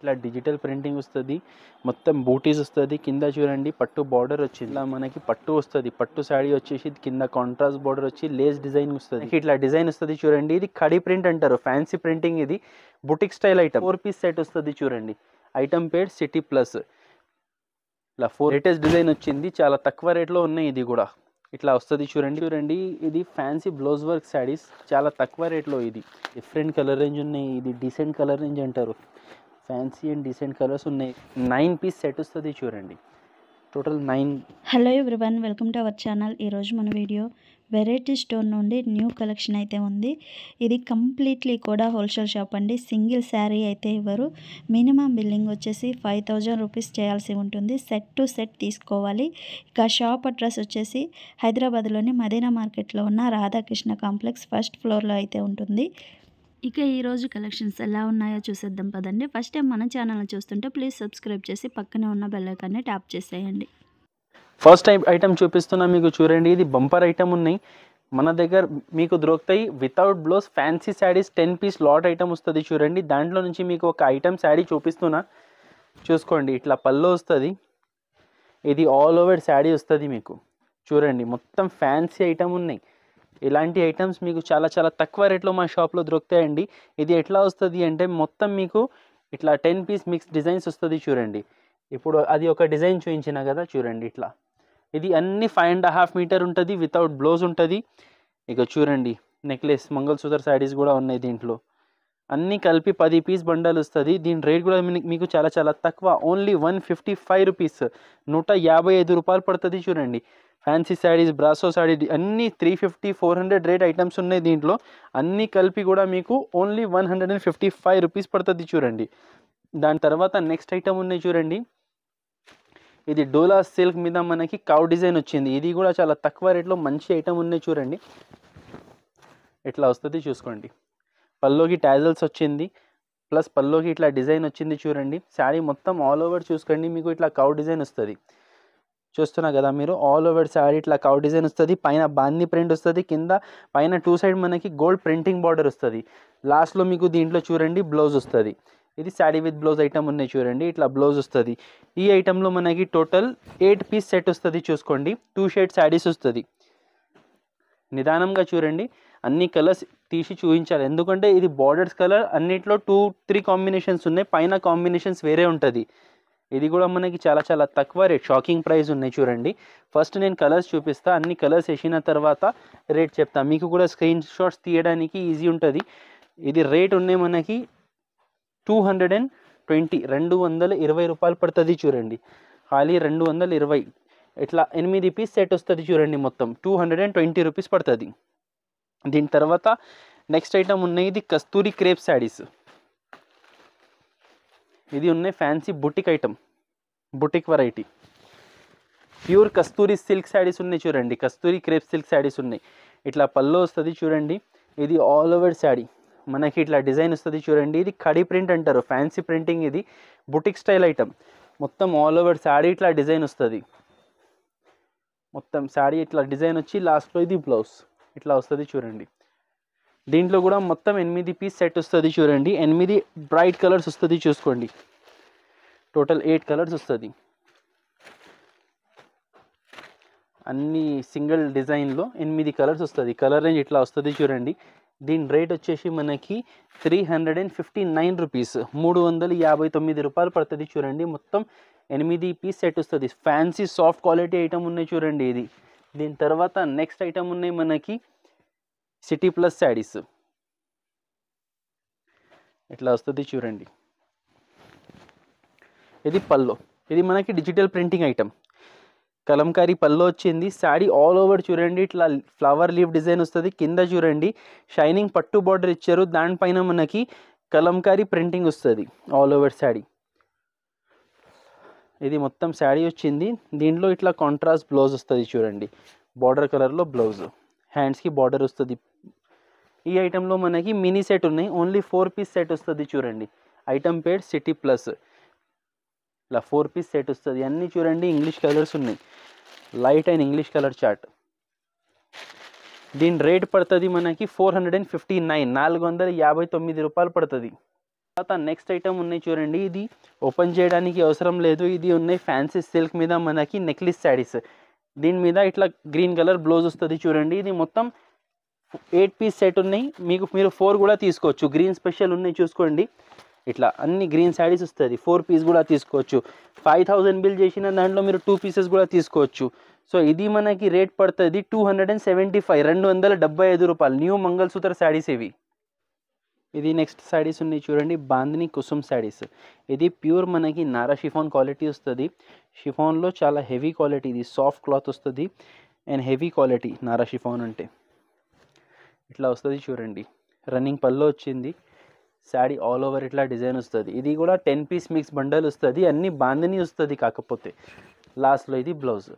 ఇట్లా digital printing వస్తుంది మొత్తం బూటీస్ వస్తుంది కింద చూడండి పట్టు బార్డర్ వచ్చింది ఇలా మనకి పట్టు వస్తుంది పట్టు శాడీ వచ్చేసి కింద కాంట్రాస్ట్ బార్డర్ వచ్చి లేస్ డిజైన్ వస్తుంది ఇట్లా డిజైన్ వస్తుంది చూడండి ఇది కడి ప్రింట్ అంటారు ఫ్యాన్సీ ప్రింటింగ్ ఇది boutique style item four piece set వస్తుంది చూడండి ఐటమ్ పేడ్ సిటీ ప్లస్ ఇలా ఫోర్ లేటెస్ట్ డిజైన్ వచ్చింది చాలా తక్కువ రేట్లో ఉన్నాయి ఇది కూడా ఇట్లా వస్తుంది చూడండి చూడండి ఇది ఫ్యాన్సీ బ్లౌజ్ వర్క్ శారీస్ చాలా తక్కువ రేట్లో ఇది డిఫరెంట్ కలర్ రేంజ్ ఉన్నాయి ఇది డీసెంట్ కలర్ రేంజ్ అంటారు ఫ్యాన్సీ అండ్ డీసెంట్ కలర్స్ ఉన్నాయి నైన్ పీస్ సెట్ వస్తుంది చూడండి total nine hello everyone welcome to our channel ఈరోజు మన వీడియో వెరైటీ స్టోర్ నుండి న్యూ కలెక్షన్ అయితే ఉంది ఇది కంప్లీట్లీ కూడా హోల్సేల్ షాప్ అండి సింగిల్ శారీ అయితే ఇవ్వరు మినిమం బిల్లింగ్ వచ్చేసి ఫైవ్ థౌజండ్ రూపీస్ చేయాల్సి ఉంటుంది సెట్ టు సెట్ తీసుకోవాలి ఇక షాప్ అడ్రస్ వచ్చేసి హైదరాబాద్లోని మదీనా మార్కెట్లో ఉన్న రాధాకృష్ణ కాంప్లెక్స్ ఫస్ట్ ఫ్లోర్లో అయితే ఉంటుంది ఇక ఈరోజు కలెక్షన్స్ ఎలా ఉన్నాయో చూసేద్దాం పదండి ఫస్ట్ టైం మన ఛానల్ చూస్తుంటే ప్లీజ్ సబ్స్క్రైబ్ చేసి పక్కనే ఉన్న బెల్లైకాన్ని ట్యాప్ చేసేయండి ఫస్ట్ టైం ఐటమ్ చూపిస్తున్నా మీకు చూడండి ఇది బంపర్ ఐటమ్ ఉన్నాయి మన దగ్గర మీకు దొరుకుతాయి without blouse fancy saris ten piece lot item వస్తుంది చూడండి దాంట్లో నుంచి మీకు ఒక ఐటమ్ శాడీ చూపిస్తున్నా చూసుకోండి ఇట్లా పళ్ళు వస్తుంది ఇది ఆల్ ఓవర్ శారీ వస్తుంది మీకు చూడండి మొత్తం ఫ్యాన్సీ ఐటమ్ ఉన్నాయి ఇలాంటి ఐటమ్స్ మీకు చాలా చాలా తక్కువ రేట్లో మా షాప్లో దొరుకుతాయండి ఇది ఎట్లా వస్తుంది అంటే మొత్తం మీకు ఇట్లా టెన్ పీస్ మిక్స్ డిజైన్స్ వస్తుంది చూడండి ఇప్పుడు అది ఒక డిజైన్ చూపించిన కదా చూడండి ఇట్లా ఇది అన్ని ఫైవ్ అండ్ హాఫ్ మీటర్ ఉంటుంది వితౌట్ బ్లౌజ్ ఉంటుంది ఇక చూడండి నెక్లెస్ మంగళసూత్ర శారీస్ కూడా ఉన్నాయి దీంట్లో అన్నీ కలిపి పది పీస్ బండల్ వస్తుంది దీని రేట్ కూడా మీకు చాలా చాలా తక్కువ only one fifty five rupees నూట యాభై ఐదు రూపాయలు పడుతుంది చూడండి ఫ్యాన్సీ శారీస్ బ్రాసో శారీ అన్ని three fifty four hundred rate items ఉన్నాయి దీంట్లో అన్నీ కలిపి కూడా మీకు only one hundred and fifty five rupees పడుతుంది చూడండి దాని తర్వాత నెక్స్ట్ ఐటమ్ ఉన్నాయి చూడండి ఇది డోలా సిల్క్ మీద మనకి కౌ డిజైన్ వచ్చింది ఇది కూడా చాలా తక్కువ రేట్లో మంచి ఐటమ్ ఉన్నాయి చూడండి ఇట్లా వస్తుంది చూసుకోండి పల్లోకి టాజల్స్ వచ్చింది ప్లస్ పల్లోకి ఇట్లా డిజైన్ వచ్చింది చూడండి శారీ మొత్తం ఆల్ ఓవర్ చూసుకోండి మీకు ఇట్లా కౌ డిజైన్ వస్తుంది చూస్తున్నారు కదా మీరు ఆల్ ఓవర్ శారీ ఇట్లా కౌ డిజైన్ వస్తుంది పైన బాంది ప్రింట్ వస్తుంది కింద పైన టూ సైడ్ మనకి గోల్డ్ ప్రింటింగ్ బార్డర్ వస్తుంది లాస్ట్లో మీకు దీంట్లో చూడండి బ్లౌజ్ వస్తుంది ఇది శాడీ విత్ బ్లౌజ్ ఐటమ్ ఉన్నాయి చూడండి ఇట్లా బ్లౌజ్ వస్తుంది ఈ ఐటెంలో మనకి టోటల్ ఎయిట్ పీస్ సెట్ వస్తుంది చూసుకోండి టూ షేడ్ శాడీస్ వస్తుంది నిదానంగా చూడండి అన్ని కలర్స్ తీసి చూపించాలి ఎందుకంటే ఇది బార్డర్స్ కలర్ అన్నిట్లో టూ త్రీ కాంబినేషన్స్ ఉన్నాయి పైన కాంబినేషన్స్ వేరే ఉంటుంది ఇది కూడా మనకి చాలా చాలా తక్కువ రేట్ షాకింగ్ ప్రైస్ ఉన్నాయి చూడండి ఫస్ట్ నేను కలర్స్ చూపిస్తా అన్ని కలర్స్ వేసిన తర్వాత రేట్ చెప్తా మీకు కూడా స్క్రీన్ షాట్స్ తీయడానికి ఈజీ ఉంటుంది ఇది రేట్ ఉన్నాయి మనకి టూ హండ్రెడ్ అండ్ ట్వంటీ రెండు వందల ఇరవై రూపాయలు పడుతుంది చూడండి ఖాళీ రెండు వందల ఇరవై ఇట్లా ఎనిమిది పీస్ సెట్ వస్తుంది చూడండి మొత్తం two hundred and twenty rupees పడుతుంది దీని తర్వాత నెక్స్ట్ ఐటమ్ ఉన్నాయి ఇది కస్తూరి క్రేప్ శారీస్ ఇది ఉన్నాయి fancy boutique item boutique variety pure Kasturi silk saris ఉన్నాయి చూడండి కస్తూరి క్రేప్ సిల్క్ శారీస్ ఉన్నాయి ఇట్లా పళ్ళు వస్తుంది చూడండి ఇది ఆల్ ఓవర్ శాడీ మనకి ఇట్లా డిజైన్ వస్తుంది చూడండి ఇది కడి ప్రింట్ అంటారు ఫ్యాన్సీ ప్రింటింగ్ ఇది బుటిక్ స్టైల్ ఐటమ్ మొత్తం ఆల్ ఓవర్ శాడీ ఇట్లా డిజైన్ వస్తుంది మొత్తం శాడీ ఇట్లా డిజైన్ వచ్చి లాస్ట్లో ఇది బ్లౌజ్ ఇట్లా వస్తుంది చూడండి దీంట్లో కూడా మొత్తం ఎనిమిది పీస్ సెట్ వస్తుంది చూడండి ఎనిమిది బ్రైట్ కలర్స్ వస్తుంది చూసుకోండి టోటల్ ఎయిట్ కలర్స్ వస్తుంది అన్ని సింగిల్ డిజైన్లో ఎనిమిది కలర్స్ వస్తుంది కలర్ రేంజ్ ఇట్లా వస్తుంది చూడండి దీని రేట్ వచ్చేసి మనకి three hundred and fifty nine rupees మూడు వందల యాభై తొమ్మిది రూపాయలు పడుతుంది చూడండి మొత్తం ఎనిమిది పీస్ సెట్ వస్తుంది ఫ్యాన్సీ సాఫ్ట్ క్వాలిటీ ఐటమ్ ఉన్నాయి చూడండి ఇది దీని తర్వాత నెక్స్ట్ ఐటమ్ ఉన్నాయి మనకి సిటీ ప్లస్ శారీస్ ఇట్లా వస్తుంది చూడండి ఇది పల్లో ఇది మనకి digital printing item kalamkari pallu వచ్చింది శాడీ ఆల్ ఓవర్ చూడండి ఇట్లా ఫ్లవర్ లీఫ్ డిజైన్ వస్తుంది కింద చూడండి షైనింగ్ పట్టు బార్డర్ ఇచ్చారు దానిపైన మనకి కలంకారీ ప్రింటింగ్ వస్తుంది ఆల్ ఓవర్ శాడీ ఇది మొత్తం శాడీ వచ్చింది దీంట్లో ఇట్లా కాంట్రాస్ట్ బ్లౌజ్ వస్తుంది చూడండి బార్డర్ కలర్లో బ్లౌజ్ హ్యాండ్స్కి బార్డర్ వస్తుంది ఈ ఐటెంలో మనకి మినీ సెట్ ఉన్నాయి ఓన్లీ ఫోర్ పీస్ సెట్ వస్తుంది చూడండి ఐటమ్ పేర్ సిటీ ప్లస్ ఇలా ఫోర్ పీస్ సెట్ వస్తుంది అన్నీ చూడండి ఇంగ్లీష్ కలర్స్ ఉన్నాయి light and English colour chart దీని రేట్ పడుతుంది మనకి four hundred and fifty nine నాలుగు వందల యాభై తొమ్మిది రూపాయలు పడుతుంది తర్వాత నెక్స్ట్ ఐటమ్ ఉన్నాయి చూడండి ఇది ఓపెన్ చేయడానికి అవసరం లేదు ఇది ఉన్నాయి ఫ్యాన్సీ సిల్క్ మీద మనకి నెక్లెస్ శారీస్ దీని మీద ఇట్లా గ్రీన్ కలర్ బ్లౌజ్ వస్తుంది చూడండి ఇది మొత్తం ఎయిట్ పీస్ సెట్ ఉన్నాయి మీకు మీరు ఫోర్ కూడా తీసుకోవచ్చు గ్రీన్ స్పెషల్ ఉన్నాయి చూసుకోండి ఇట్లా అన్ని గ్రీన్ శారీస్ వస్తుంది ఫోర్ పీస్ కూడా తీసుకోవచ్చు ఫైవ్ థౌజండ్ బిల్ చేసిన దాంట్లో మీరు టూ పీసెస్ కూడా తీసుకోవచ్చు సో ఇది మనకి రేట్ పడుతుంది two hundred and seventy five రెండు వందల డెబ్బై ఐదు రూపాయలు న్యూ మంగళసూత్ర శారీస్ ఇవి ఇది నెక్స్ట్ శారీస్ ఉన్నాయి చూడండి బాందిని కుసుమ్ శారీస్ ఇది ప్యూర్ మనకి నారా షిఫాన్ క్వాలిటీ వస్తుంది షిఫాన్లో చాలా హెవీ క్వాలిటీ ఇది సాఫ్ట్ క్లాత్ వస్తుంది అండ్ హెవీ క్వాలిటీ నారా షిఫాన్ అంటే ఇట్లా వస్తుంది చూడండి రన్నింగ్ పల్లో వచ్చింది శాడీ ఆల్ ఓవర్ ఇట్లా డిజైన్ వస్తుంది ఇది కూడా టెన్ పీస్ మిక్స్ బండల్ వస్తుంది అన్ని బాందిని వస్తుంది కాకపోతే లాస్ట్లో ఇది blouse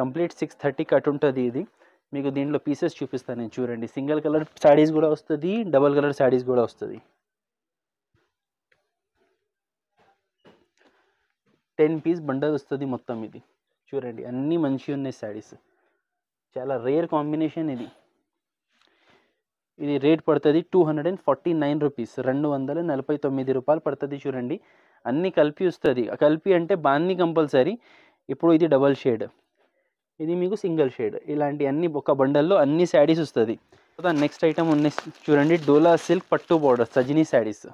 complete six thirty cut ఉంటుంది ఇది మీకు దీంట్లో పీసెస్ చూపిస్తాను నేను చూడండి సింగిల్ కలర్ శారీస్ కూడా వస్తుంది డబల్ కలర్ శారీస్ కూడా వస్తుంది టెన్ పీస్ బండల్ వస్తుంది మొత్తం ఇది చూడండి అన్నీ మంచిగా ఉన్నాయి శారీస్ చాలా రేర్ కాంబినేషన్ ఇది ఇది రేట్ పడుతుంది two hundred and forty nine rupees రెండు వందల నలభై తొమ్మిది రూపాయలు పడుతుంది చూడండి అన్నీ కలిపి వస్తుంది కలిపి అంటే బాన్ని కంపల్సరీ ఇప్పుడు ఇది డబల్ షేడ్ ఇది మీకు సింగిల్ షేడ్ ఇలాంటి అన్ని ఒక బండల్లో అన్ని శారీస్ వస్తుంది తర్వాత నెక్స్ట్ ఐటమ్ ఉన్న చూడండి డోలా సిల్క్ పట్టు border Sajini saris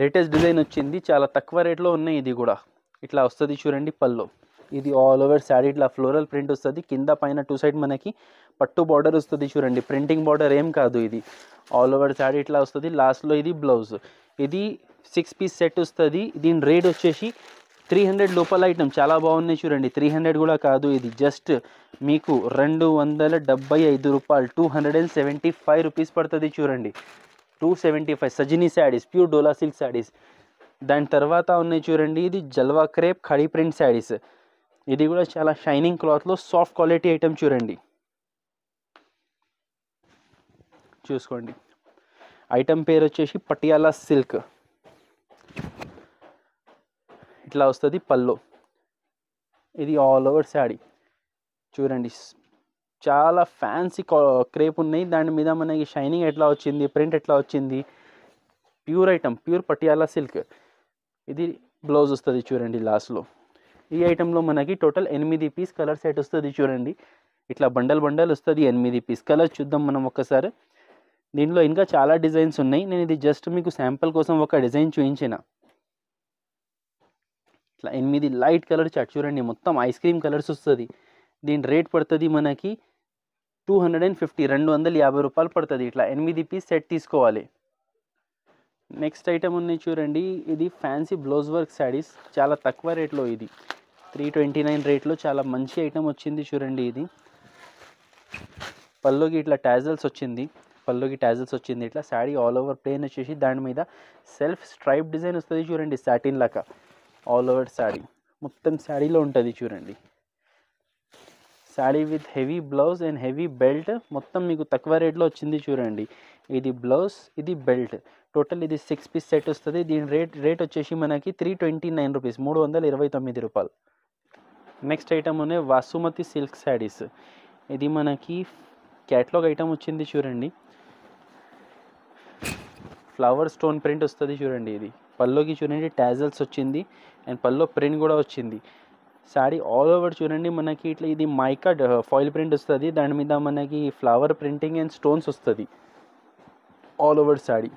latest design వచ్చింది చాలా తక్కువ రేట్లో ఉన్నాయి ఇది కూడా ఇట్లా వస్తుంది చూడండి పళ్ళు ఇది ఆల్ ఓవర్ శారీ ఇట్లా ఫ్లోరల్ ప్రింట్ వస్తుంది కింద పైన టూ సైడ్ మనకి పట్టు బార్డర్ వస్తుంది చూడండి ప్రింటింగ్ బార్డర్ ఏం కాదు ఇది ఆల్ ఓవర్ శాడీ ఇట్లా వస్తుంది లాస్ట్లో ఇది బ్లౌజ్ ఇది సిక్స్ పీస్ సెట్ వస్తుంది దీని రేట్ వచ్చేసి త్రీ హండ్రెడ్ లోపల ఐటమ్ చాలా బాగున్నాయి చూడండి త్రీ హండ్రెడ్ కూడా కాదు ఇది జస్ట్ మీకు రెండు వందల డెబ్బై ఐదు రూపాయలు two hundred and seventy five rupees పడుతుంది చూడండి two seventy five Sajini saris pure Dola silk saris దాని తర్వాత ఉన్నాయి చూడండి ఇది జల్వా క్రేప్ ఖడీ ప్రింట్ శారీస్ ఇది కూడా చాలా షైనింగ్ క్లాత్లో సాఫ్ట్ క్వాలిటీ ఐటెం చూడండి చూసుకోండి ఐటెం పేరు వచ్చేసి పటియాలా సిల్క్ ఇట్లా వస్తుంది పల్లో ఇది ఆల్ ఓవర్ శాడీ చూడండి చాలా ఫ్యాన్సీ క్రేప్ ఉన్నాయి దాని మీద మనకి షైనింగ్ ఎట్లా వచ్చింది ప్రింట్ ఎట్లా వచ్చింది pure item pure Patiala silk ఇది బ్లౌజ్ వస్తుంది చూడండి లాస్ట్లో ఈ ఐటెంలో మనకి టోటల్ ఎనిమిది పీస్ కలర్ సెట్ వస్తుంది చూడండి ఇట్లా బండల్ బండల్ వస్తుంది ఎనిమిది పీస్ కలర్ చూద్దాం మనం ఒకసారి దీనిలో ఇంకా చాలా డిజైన్స్ ఉన్నాయి నేను ఇది జస్ట్ మీకు శాంపుల్ కోసం ఒక డిజైన్ చూపించిన ఇట్లా ఎనిమిది లైట్ కలర్ చాట్ చూడండి మొత్తం ఐస్ క్రీమ్ కలర్స్ వస్తుంది దీని రేట్ పడుతుంది మనకి టూ హండ్రెడ్ అండ్ ఫిఫ్టీ రెండు వందల యాభై రూపాయలు పడుతుంది ఇట్లా ఎనిమిది పీస్ సెట్ తీసుకోవాలి నెక్స్ట్ ఐటమ్ ఉన్నాయి చూడండి ఇది ఫ్యాన్సీ బ్లౌజ్ వర్క్ శారీస్ చాలా తక్కువ రేట్లో ఇది త్రీ ట్వంటీ నైన్ రేట్లో చాలా మంచి ఐటమ్ వచ్చింది చూడండి ఇది పల్లోకి ఇట్లా ట్యాజల్స్ వచ్చింది పల్లోకి ట్యాజల్స్ వచ్చింది ఇట్లా శాడీ ఆల్ ఓవర్ ప్లేన్ వచ్చేసి దాని మీద సెల్ఫ్ స్ట్రైప్ డిజైన్ వస్తుంది చూడండి సాటిన్ లాగా ఆల్ ఓవర్ శాడీ మొత్తం శాడీలో ఉంటుంది చూడండి sari with heavy blouse and heavy belt మొత్తం మీకు తక్కువ రేట్లో వచ్చింది చూడండి ఇది బ్లౌజ్ ఇది బెల్ట్ టోటల్ ఇది సిక్స్ పీస్ సెట్ వస్తుంది దీని రేట్ రేట్ వచ్చేసి మనకి త్రీ ట్వంటీ నైన్ రూపీస్ మూడు వందల ఇరవై తొమ్మిది రూపాయలు నెక్స్ట్ ఐటమ్ ఉన్నాయి వాసుమతి సిల్క్ శారీస్ ఇది మనకి క్యాట్లాగ్ ఐటమ్ వచ్చింది చూడండి ఫ్లవర్ స్టోన్ ప్రింట్ వస్తుంది చూడండి ఇది పల్లోకి చూడండి ట్యాజల్స్ వచ్చింది అండ్ పల్లో ప్రింట్ కూడా వచ్చింది శారీ ఆల్ ఓవర్ చూడండి మనకి ఇట్లా ఇది మైకా ఫాయిల్ ప్రింట్ వస్తుంది దాని మీద మనకి ఫ్లవర్ ప్రింటింగ్ అండ్ స్టోన్స్ వస్తుంది ఆల్ ఓవర్ శారీ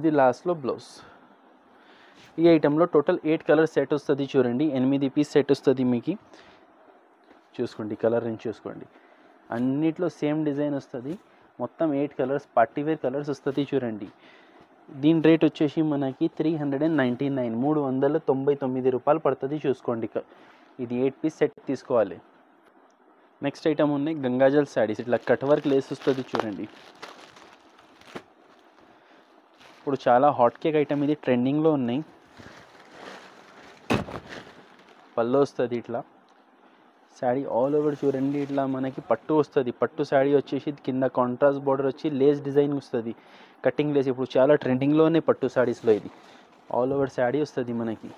ఇది లాస్ట్లో బ్లౌజ్ ఈ ఐటెంలో టోటల్ ఎయిట్ కలర్ సెట్ వస్తుంది చూడండి ఎనిమిది పీస్ సెట్ వస్తుంది మీకు చూసుకోండి కలర్ నుంచి చూసుకోండి అన్నిట్లో సేమ్ డిజైన్ వస్తుంది మొత్తం eight colours party wear colours వస్తుంది చూడండి దీని రేట్ వచ్చేసి మనకి three hundred and ninety nine మూడు వందల తొంభై తొమ్మిది రూపాయలు పడుతుంది చూసుకోండి ఇది ఎయిట్ పీస్ సెట్ తీసుకోవాలి నెక్స్ట్ ఐటమ్ ఉన్నాయి గంగాజల్ శారీస్ ఇట్లా కట్ వర్క్ లేస్ వస్తుంది చూడండి ఇప్పుడు చాలా హాట్ కేక్ ఐటమ్ ఇది ట్రెండింగ్లో ఉన్నాయి పళ్ళు వస్తుంది ఇట్లా శాడీ ఆల్ ఓవర్ చూడండి ఇట్లా మనకి పట్టు వస్తుంది పట్టు శాడీ వచ్చేసి కింద కాంట్రాస్ట్ బార్డర్ వచ్చి లేస్ డిజైన్ వస్తుంది కటింగ్ లేస్ ఇప్పుడు చాలా ట్రెండింగ్లో ఉన్నాయి పట్టు శారీస్లో ఇది ఆల్ ఓవర్ శాడీ వస్తుంది మనకి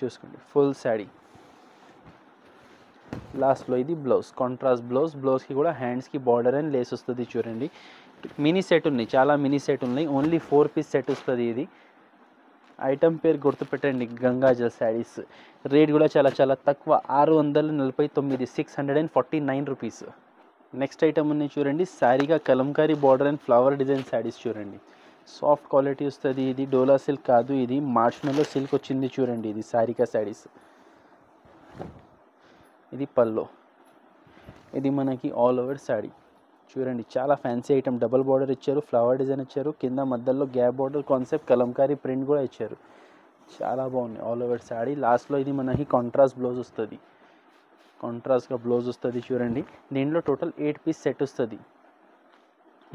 చూసుకోండి ఫుల్ శాడీ లాస్ట్లో ఇది బ్లౌజ్ కాంట్రాస్ట్ బ్లౌజ్ బ్లౌజ్కి కూడా హ్యాండ్స్కి బార్డర్ అండ్ లేస్ వస్తుంది చూడండి మినీ సెట్ ఉన్నాయి చాలా మినీ సెట్ ఉన్నాయి ఓన్లీ ఫోర్ పీస్ సెట్ వస్తుంది ఇది ఐటెం పేరు గుర్తుపెట్టండి గంగాజల్ శారీస్ రేట్ కూడా చాలా చాలా తక్కువ ఆరు వందల నలభై తొమ్మిది six hundred and forty nine rupees next item ఉన్నాయి చూడండి శారీగా kalamkari border and flower design saris చూడండి సాఫ్ట్ క్వాలిటీ వస్తుంది ఇది డోలా సిల్క్ కాదు ఇది మార్చినలో సిల్క్ వచ్చింది చూడండి ఇది శారీకా శారీస్ ఇది పల్లో ఇది మనకి ఆల్ ఓవర్ శారీ చూడండి చాలా ఫ్యాన్సీ ఐటమ్ డబుల్ బార్డర్ ఇచ్చారు ఫ్లవర్ డిజైన్ ఇచ్చారు కింద మధ్యలో gap border concept kalamkari print కూడా ఇచ్చారు చాలా బాగుంది ఆల్ ఓవర్ శాడీ లాస్ట్లో ఇది మనకి కాంట్రాస్ట్ బ్లౌజ్ వస్తుంది కాంట్రాస్ట్గా బ్లౌజ్ వస్తుంది చూడండి దీంట్లో టోటల్ ఎయిట్ పీస్ సెట్ వస్తుంది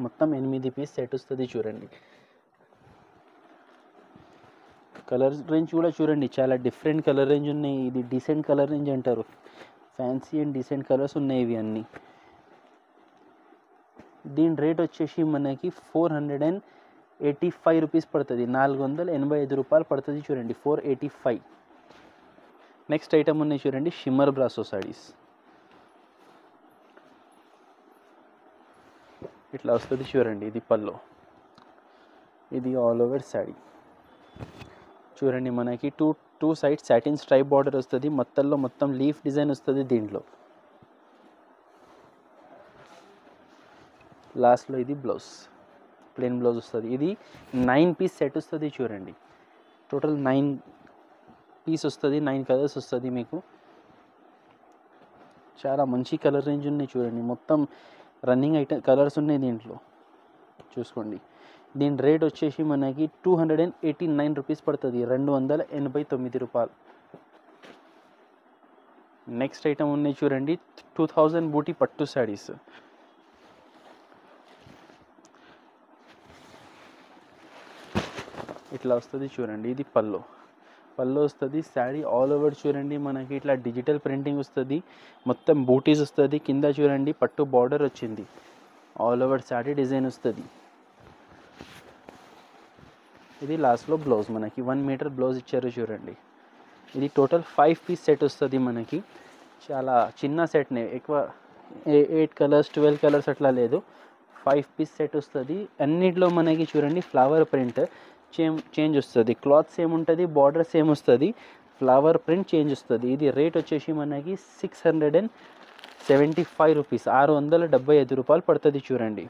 మొత్తం ఎనిమిది పీస్ సెట్ వస్తుంది చూడండి కలర్ రేంజ్ కూడా చూడండి చాలా డిఫరెంట్ కలర్ రేంజ్ ఉన్నాయి ఇది డీసెంట్ కలర్ రేంజ్ అంటారు ఫ్యాన్సీ అండ్ డీసెంట్ కలర్స్ ఉన్నాయి ఇవి అన్నీ దీని రేట్ వచ్చేసి మనకి four hundred and eighty five rupees పడుతుంది నాలుగు వందల ఎనభై ఐదు రూపాయలు పడుతుంది చూడండి four eighty five next item ఉన్నాయి చూడండి షిమ్మర్ బ్రాసో సారీస్ ఇట్లా వస్తుంది చూడండి ఇది పల్లో ఇది ఆల్ ఓవర్ శాడీ చూడండి మనకి two two side satin stripe border వస్తుంది మొత్తంలో మొత్తం లీఫ్ డిజైన్ వస్తుంది దీంట్లో లాస్ట్లో ఇది బ్లౌజ్ ప్లెయిన్ బ్లౌజ్ వస్తుంది ఇది నైన్ పీస్ సెట్ వస్తుంది చూడండి టోటల్ నైన్ పీస్ వస్తుంది నైన్ కలర్స్ వస్తుంది మీకు చాలా మంచి కలర్ రేంజ్ ఉన్నాయి చూడండి మొత్తం రన్నింగ్ ఐటమ్ కలర్స్ ఉన్నాయి దీంట్లో చూసుకోండి దీని రేట్ వచ్చేసి మనకి two hundred and eighty nine rupees పడుతుంది రెండు వందల ఎనభై తొమ్మిది రూపాయలు నెక్స్ట్ ఐటమ్ ఉన్నాయి చూడండి టూ థౌజండ్ బూటీ పట్టు శారీస్ ఇట్లా వస్తుంది చూడండి ఇది పల్లో పల్లో వస్తుంది శారీ ఆల్ ఓవర్ చూడండి మనకి ఇట్లా డిజిటల్ ప్రింటింగ్ వస్తుంది మొత్తం బూటీస్ వస్తుంది కింద చూడండి పట్టు బార్డర్ వచ్చింది ఆల్ ఓవర్ శారీ డిజైన్ వస్తుంది ఇది లాస్ట్లో బ్లౌజ్ మనకి వన్ మీటర్ బ్లౌజ్ ఇచ్చారు చూడండి ఇది టోటల్ ఫైవ్ పీస్ సెట్ వస్తుంది మనకి చాలా చిన్న సెట్నే ఎక్కువ ఎయిట్ కలర్స్ ట్వెల్వ్ కలర్స్ అట్లా లేదు ఫైవ్ పీస్ సెట్ వస్తుంది అన్నిట్లో మనకి చూడండి ఫ్లవర్ ప్రింట్ చేంజ్ చేంజ్ వస్తుంది క్లాత్ సేమ్ ఉంటుంది బార్డర్ సేమ్ వస్తుంది ఫ్లవర్ ప్రింట్ చేంజ్ వస్తుంది ఇది రేట్ వచ్చేసి మనకి six hundred and seventy five rupees ఆరు వందల డెబ్బై ఐదు రూపాయలు పడుతుంది చూడండి